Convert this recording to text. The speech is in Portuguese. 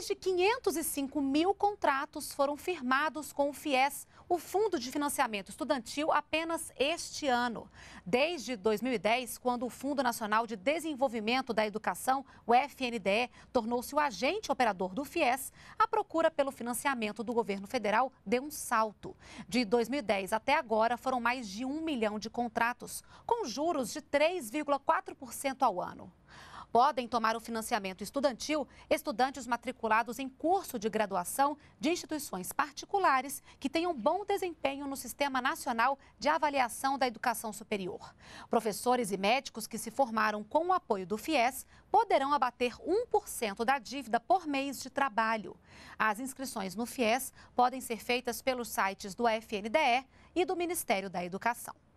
mais de 505 mil contratos foram firmados com o FIES, o Fundo de Financiamento Estudantil, apenas este ano. Desde 2010, quando o Fundo Nacional de Desenvolvimento da Educação, o FNDE, tornou-se o agente operador do FIES, a procura pelo financiamento do governo federal deu um salto. De 2010 até agora, foram mais de um milhão de contratos, com juros de 3,4% ao ano podem tomar o financiamento estudantil estudantes matriculados em curso de graduação de instituições particulares que tenham bom desempenho no Sistema Nacional de Avaliação da Educação Superior. Professores e médicos que se formaram com o apoio do FIES poderão abater 1% da dívida por mês de trabalho. As inscrições no FIES podem ser feitas pelos sites do FNDE e do Ministério da Educação.